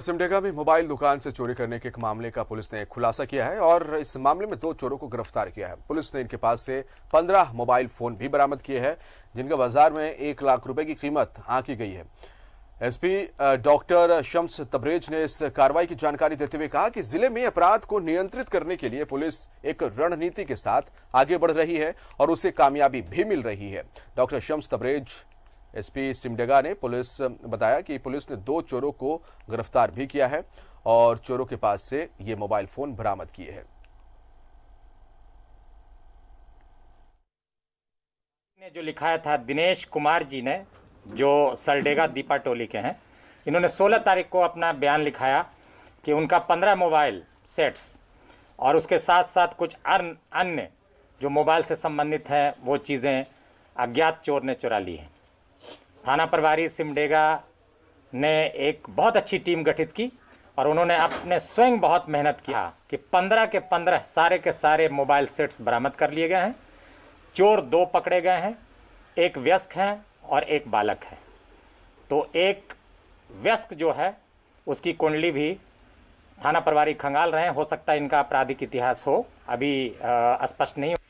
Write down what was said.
सिमडेगा में मोबाइल दुकान से चोरी करने के एक मामले का पुलिस ने खुलासा किया है और इस मामले में दो चोरों को गिरफ्तार किया है पुलिस ने इनके पास से 15 मोबाइल फोन भी बरामद किए हैं जिनका बाजार में एक लाख रुपए की कीमत आंकी गई है एसपी डॉक्टर शम्स तबरेज ने इस कार्रवाई की जानकारी देते हुए कहा कि जिले में अपराध को नियंत्रित करने के लिए पुलिस एक रणनीति के साथ आगे बढ़ रही है और उसे कामयाबी भी मिल रही है डॉक्टर शम्स तबरेज एसपी सिमडेगा ने पुलिस बताया कि पुलिस ने दो चोरों को गिरफ्तार भी किया है और चोरों के पास से ये मोबाइल फोन बरामद किए हैं ने जो लिखाया था दिनेश कुमार जी ने जो सलडेगा दीपा टोली के हैं इन्होंने 16 तारीख को अपना बयान लिखाया कि उनका 15 मोबाइल सेट्स और उसके साथ साथ कुछ अन्य जो मोबाइल से संबंधित हैं वो चीज़ें अज्ञात चोर ने चुरा ली हैं थाना प्रभारी सिमडेगा ने एक बहुत अच्छी टीम गठित की और उन्होंने अपने स्वयं बहुत मेहनत किया कि पंद्रह के पंद्रह सारे के सारे मोबाइल सेट्स बरामद कर लिए गए हैं चोर दो पकड़े गए हैं एक व्यस्क हैं और एक बालक है तो एक व्यस्क जो है उसकी कुंडली भी थाना प्रभारी खंगाल रहे हैं हो सकता है इनका आपराधिक इतिहास हो अभी स्पष्ट नहीं